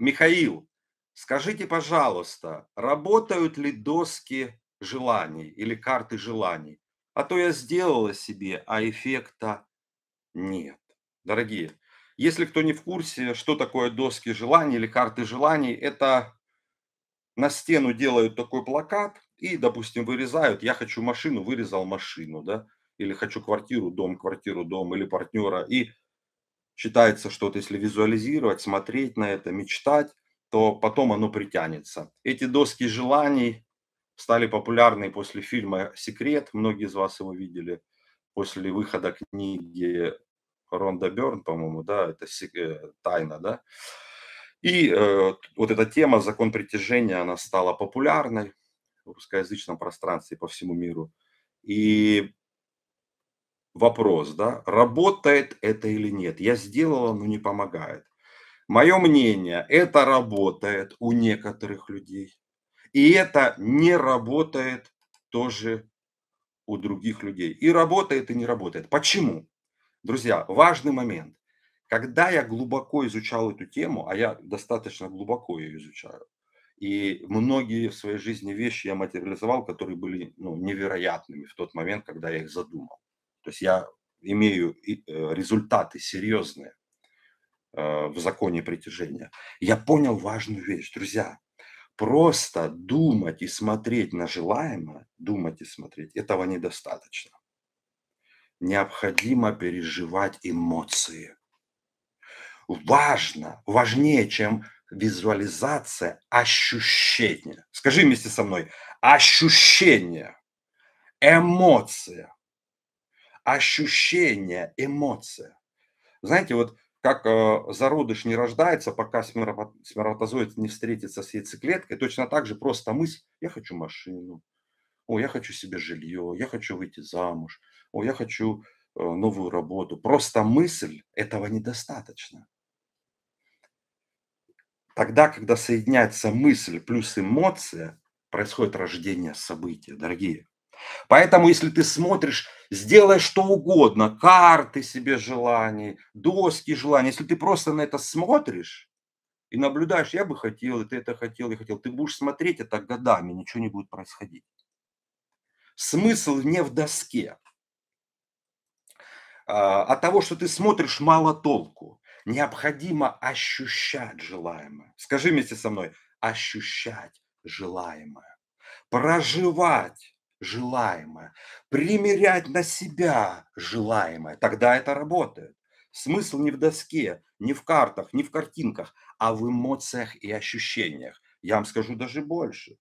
Михаил, скажите, пожалуйста, работают ли доски желаний или карты желаний? А то я сделала себе, а эффекта нет. Дорогие, если кто не в курсе, что такое доски желаний или карты желаний, это на стену делают такой плакат и, допустим, вырезают, я хочу машину, вырезал машину, да, или хочу квартиру, дом, квартиру, дом, или партнера, и считается, что вот если визуализировать, смотреть на это, мечтать, то потом оно притянется. Эти доски желаний стали популярны после фильма «Секрет». Многие из вас его видели после выхода книги Ронда Берн, по-моему, да, это э, «Тайна», да. И э, вот эта тема «Закон притяжения», она стала популярной в русскоязычном пространстве по всему миру. И вопрос, да, работает это или нет. Я сделала, но не помогает. Мое мнение, это работает у некоторых людей. И это не работает тоже у других людей. И работает, и не работает. Почему? Друзья, важный момент. Когда я глубоко изучал эту тему, а я достаточно глубоко ее изучаю, и многие в своей жизни вещи я материализовал, которые были ну, невероятными в тот момент, когда я их задумал. То есть я имею э, результаты серьезные э, в законе притяжения. Я понял важную вещь, друзья. Просто думать и смотреть на желаемое, думать и смотреть, этого недостаточно. Необходимо переживать эмоции. Важно, важнее, чем визуализация, ощущение. Скажи вместе со мной, ощущение, эмоция – ощущение, эмоция. Знаете, вот как э, зародыш не рождается, пока сперматозоид не встретится с яйцеклеткой, точно так же просто мысль «я хочу машину», «о, я хочу себе жилье», «я хочу выйти замуж», «о, я хочу э, новую работу». Просто мысль этого недостаточно. Тогда, когда соединяется мысль плюс эмоция, происходит рождение события, дорогие. Поэтому, если ты смотришь, сделай что угодно, карты себе желаний, доски желаний, если ты просто на это смотришь и наблюдаешь, я бы хотел, и ты это хотел, и хотел, ты будешь смотреть это годами, ничего не будет происходить. Смысл не в доске. От а, а того, что ты смотришь, мало толку. Необходимо ощущать желаемое. Скажи вместе со мной, ощущать желаемое. Проживать желаемое, примерять на себя желаемое, тогда это работает. Смысл не в доске, не в картах, не в картинках, а в эмоциях и ощущениях. Я вам скажу даже больше.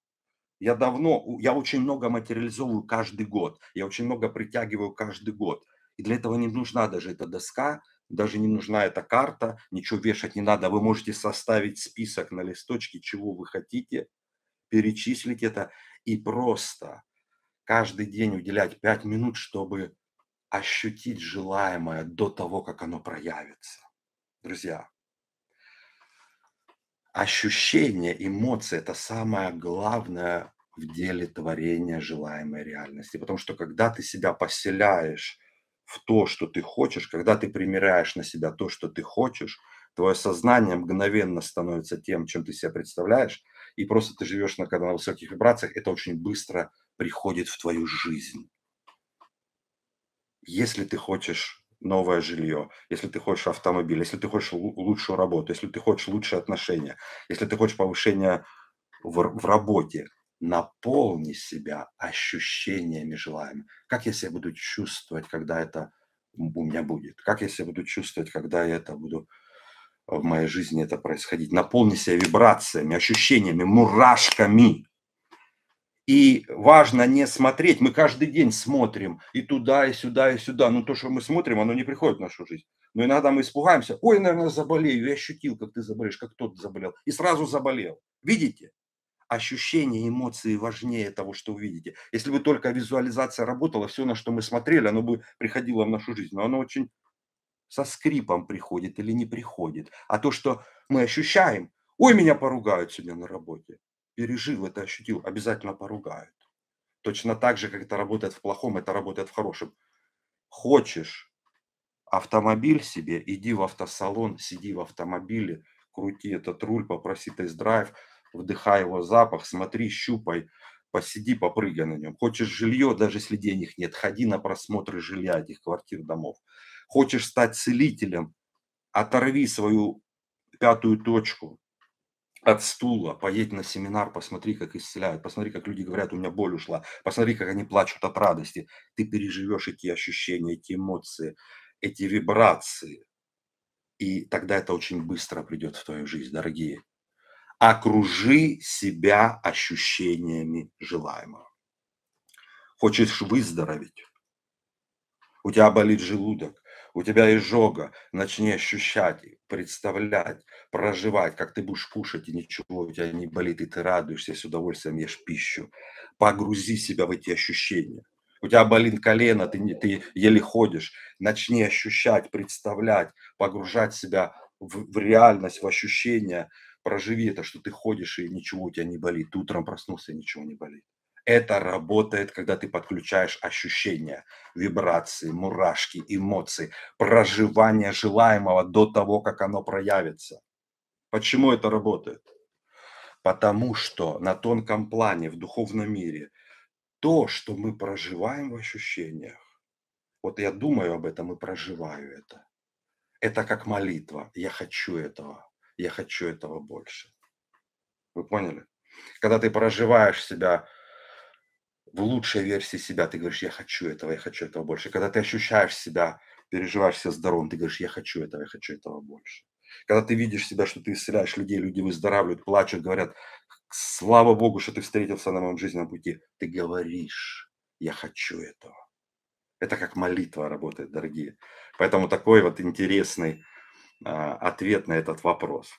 Я давно, я очень много материализовываю каждый год. Я очень много притягиваю каждый год. И для этого не нужна даже эта доска, даже не нужна эта карта, ничего вешать не надо. Вы можете составить список на листочке, чего вы хотите, перечислить это и просто – каждый день уделять 5 минут, чтобы ощутить желаемое до того, как оно проявится. Друзья, ощущение, эмоции – это самое главное в деле творения желаемой реальности. Потому что когда ты себя поселяешь в то, что ты хочешь, когда ты примеряешь на себя то, что ты хочешь, твое сознание мгновенно становится тем, чем ты себя представляешь, и просто ты живешь на, на высоких вибрациях, это очень быстро – приходит в твою жизнь. Если ты хочешь новое жилье, если ты хочешь автомобиль, если ты хочешь лучшую работу, если ты хочешь лучшие отношения, если ты хочешь повышения в, в работе, наполни себя ощущениями, желаемыми. Как я себя буду чувствовать, когда это у меня будет? Как я себя буду чувствовать, когда я это буду э, в моей жизни это происходить? Наполни себя вибрациями, ощущениями, мурашками. И важно не смотреть, мы каждый день смотрим и туда, и сюда, и сюда, но то, что мы смотрим, оно не приходит в нашу жизнь. Но иногда мы испугаемся, ой, наверное, заболею, я ощутил, как ты заболеешь, как тот заболел, и сразу заболел. Видите? Ощущения, эмоции важнее того, что вы видите. Если бы только визуализация работала, все, на что мы смотрели, оно бы приходило в нашу жизнь. Но оно очень со скрипом приходит или не приходит. А то, что мы ощущаем, ой, меня поругают сегодня на работе, пережил это, ощутил, обязательно поругают. Точно так же, как это работает в плохом, это работает в хорошем. Хочешь автомобиль себе, иди в автосалон, сиди в автомобиле, крути этот руль, попроси тест-драйв, вдыхай его запах, смотри, щупай, посиди, попрыгай на нем. Хочешь жилье, даже если денег нет, ходи на просмотры жилья этих квартир, домов. Хочешь стать целителем, оторви свою пятую точку, от стула, поедь на семинар, посмотри, как исцеляют, посмотри, как люди говорят, у меня боль ушла, посмотри, как они плачут от радости. Ты переживешь эти ощущения, эти эмоции, эти вибрации. И тогда это очень быстро придет в твою жизнь, дорогие. Окружи себя ощущениями желаемого. Хочешь выздороветь? У тебя болит желудок, у тебя изжога, начни ощущать представлять, проживать, как ты будешь кушать, и ничего у тебя не болит, и ты радуешься, и с удовольствием ешь пищу. Погрузи себя в эти ощущения. У тебя болит колено, ты, ты еле ходишь. Начни ощущать, представлять, погружать себя в, в реальность, в ощущения. Проживи это, что ты ходишь, и ничего у тебя не болит. Ты утром проснулся, и ничего не болит. Это работает, когда ты подключаешь ощущения, вибрации, мурашки, эмоции, проживание желаемого до того, как оно проявится. Почему это работает? Потому что на тонком плане, в духовном мире, то, что мы проживаем в ощущениях, вот я думаю об этом и проживаю это. Это как молитва. Я хочу этого. Я хочу этого больше. Вы поняли? Когда ты проживаешь себя в лучшей версии себя, ты говоришь, я хочу этого, я хочу этого больше. Когда ты ощущаешь себя, переживаешь себя здоровым, ты говоришь, я хочу этого, я хочу этого больше. Когда ты видишь себя, что ты исцеляешь людей, люди выздоравливают, плачут, говорят, слава Богу, что ты встретился на моем жизненном пути, ты говоришь, я хочу этого. Это как молитва работает, дорогие. Поэтому такой вот интересный а, ответ на этот вопрос.